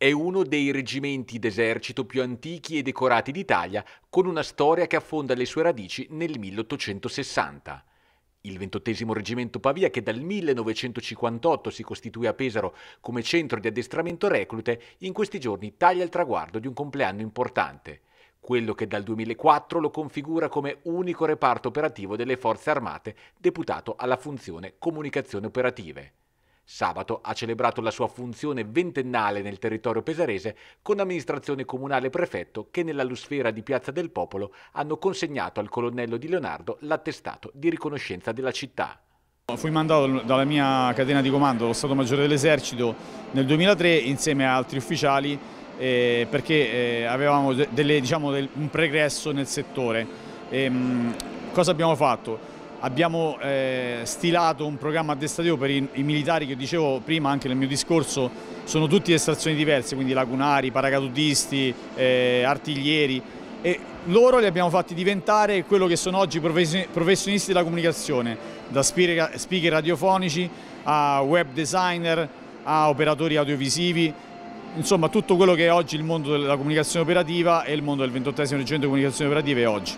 È uno dei reggimenti d'esercito più antichi e decorati d'Italia, con una storia che affonda le sue radici nel 1860. Il 28 Reggimento Pavia, che dal 1958 si costituì a Pesaro come centro di addestramento reclute, in questi giorni taglia il traguardo di un compleanno importante, quello che dal 2004 lo configura come unico reparto operativo delle Forze Armate deputato alla funzione comunicazione operative. Sabato ha celebrato la sua funzione ventennale nel territorio pesarese con amministrazione comunale e prefetto che nella lusfera di Piazza del Popolo hanno consegnato al colonnello di Leonardo l'attestato di riconoscenza della città. Fui mandato dalla mia catena di comando, lo Stato Maggiore dell'Esercito, nel 2003 insieme a altri ufficiali eh, perché eh, avevamo delle, diciamo, del, un pregresso nel settore. E, ehm, mh, cosa abbiamo fatto? Abbiamo eh, stilato un programma addestrativo per i, i, militari che dicevo prima anche nel mio discorso, sono tutti estrazioni diverse, quindi lagunari, paracadutisti, eh, artiglieri e loro li abbiamo fatti diventare quello che sono oggi professionisti della comunicazione, da speaker radiofonici a web designer a operatori audiovisivi, insomma tutto quello che è oggi il mondo della comunicazione operativa e il mondo del 28 reggimento di comunicazione operativa è oggi.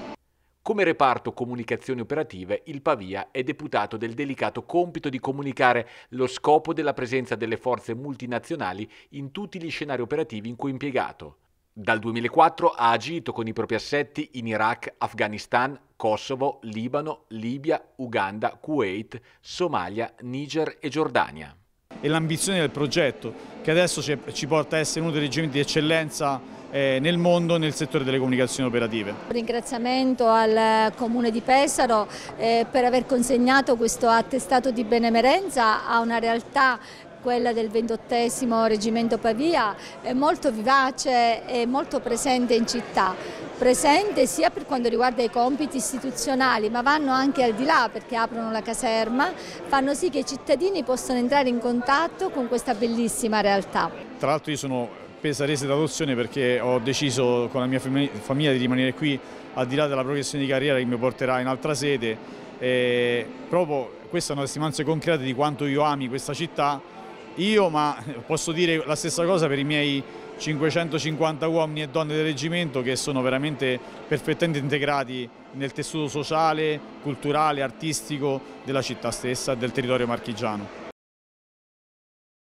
Come reparto comunicazioni operative, il Pavia è deputato del delicato compito di comunicare lo scopo della presenza delle forze multinazionali in tutti gli scenari operativi in cui è impiegato. Dal 2004 ha agito con i propri assetti in Iraq, Afghanistan, Kosovo, Libano, Libia, Uganda, Kuwait, Somalia, Niger e Giordania. E l'ambizione del progetto, che adesso ci porta a essere uno dei regimi di eccellenza eh, nel mondo nel settore delle comunicazioni operative. Un Ringraziamento al Comune di Pesaro eh, per aver consegnato questo attestato di benemerenza a una realtà quella del 28 Reggimento Pavia, è eh, molto vivace e molto presente in città, presente sia per quanto riguarda i compiti istituzionali, ma vanno anche al di là perché aprono la caserma, fanno sì che i cittadini possano entrare in contatto con questa bellissima realtà. Tra l'altro io sono appesa rese d'adozione perché ho deciso con la mia famiglia di rimanere qui al di là della progressione di carriera che mi porterà in altra sede e proprio questa è una testimonianza concreta di quanto io ami questa città io ma posso dire la stessa cosa per i miei 550 uomini e donne del reggimento che sono veramente perfettamente integrati nel tessuto sociale, culturale, artistico della città stessa e del territorio marchigiano.